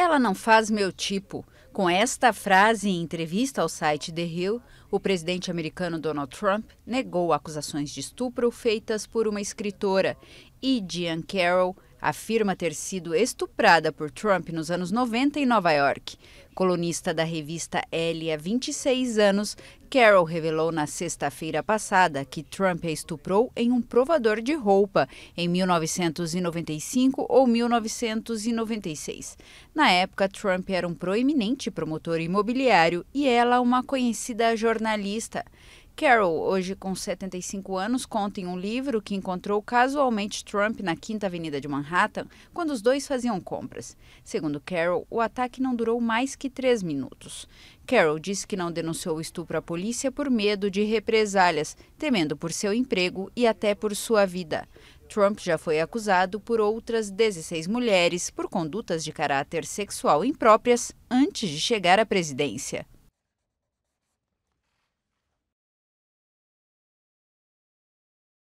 Ela não faz meu tipo. Com esta frase em entrevista ao site The Hill, o presidente americano Donald Trump negou acusações de estupro feitas por uma escritora e Jean Carroll afirma ter sido estuprada por Trump nos anos 90 em Nova York. Colunista da revista Elle há 26 anos, Carol revelou na sexta-feira passada que Trump a estuprou em um provador de roupa em 1995 ou 1996. Na época, Trump era um proeminente promotor imobiliário e ela uma conhecida jornalista. Carroll, hoje com 75 anos, conta em um livro que encontrou casualmente Trump na Quinta Avenida de Manhattan quando os dois faziam compras. Segundo Carroll, o ataque não durou mais que três minutos. Carroll disse que não denunciou o estupro à polícia por medo de represálias, temendo por seu emprego e até por sua vida. Trump já foi acusado por outras 16 mulheres por condutas de caráter sexual impróprias antes de chegar à presidência.